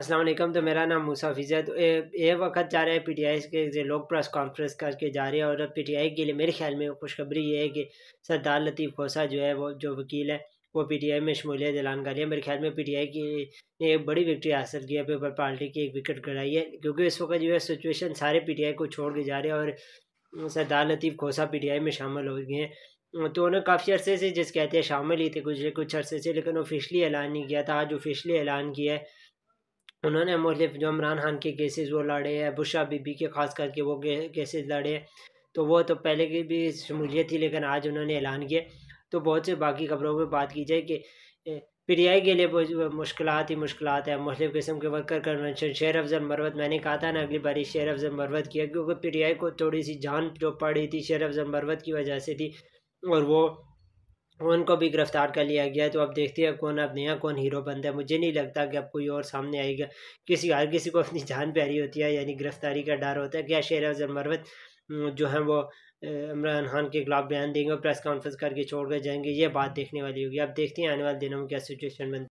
असलम तो मेरा नाम मूसा फिज़ तो ये वक्त जा रहे हैं पी टी आई के लोग प्रेस कॉन्फ्रेंस करके जा रहे हैं और पी टी आई के लिए मेरे ख्याल में खुशखबरी ये है कि सरदार लतीफ़ खोसा जो है वो जो वकील है वो पी टी आई में शमूलियत ऐलान कर लिया मेरे ख्याल में पी टी आई की ने एक बड़ी विक्ट्री हासिल की है पीपल पार्टी की एक विकेट कराई है क्योंकि इस वक्त जो है सिचुएशन सारे पी टी आई को छोड़ के जा रहे हैं और सरदार लतीफ़ खोसा पी टी आई में शामिल हो गए हैं तो उन्होंने काफ़ी अर्से से जिस कहते हैं शामिल ही थे कुछ कुछ अरसे से लेकिन ऑफिशली ऐलान नहीं किया था आज ऑफिशली ऐलान किया है उन्होंने मुख्तफ जो इमरान खान के केसेस वो लड़े हैं बुशा बीबी के ख़ास करके वो केसेस लड़े तो वो तो पहले की भी शमूलियत थी लेकिन आज उन्होंने ऐलान किया तो बहुत से बाकी खबरों पर बात की जाए कि पीटीआई के लिए मुश्किल ही मुश्किल है मुख्तु किस्म के वर्कर कन्वेंशन शेर अफजल मरवत मैंने कहा था ना अगली बारी शेर अफजल मरवत किया क्योंकि पीटीआई को थोड़ी सी जान जो पड़ी थी शेर अफजल मरवत की वजह से थी और वो उनको भी गिरफ्तार कर लिया गया तो अब देखते हैं कौन अब नया कौन हीरो बनता है मुझे नहीं लगता कि अब कोई और सामने आएगा किसी हर किसी को अपनी जान प्यारी होती है यानी गिरफ्तारी का डर होता है क्या शेर मरवत जो है वो इमरान खान के खिलाफ बयान देंगे और प्रेस कॉन्फ्रेंस करके छोड़ कर जाएंगे ये बात देखने वाली होगी अब देखते हैं आने वाले दिनों में क्या सिचुएशन बनती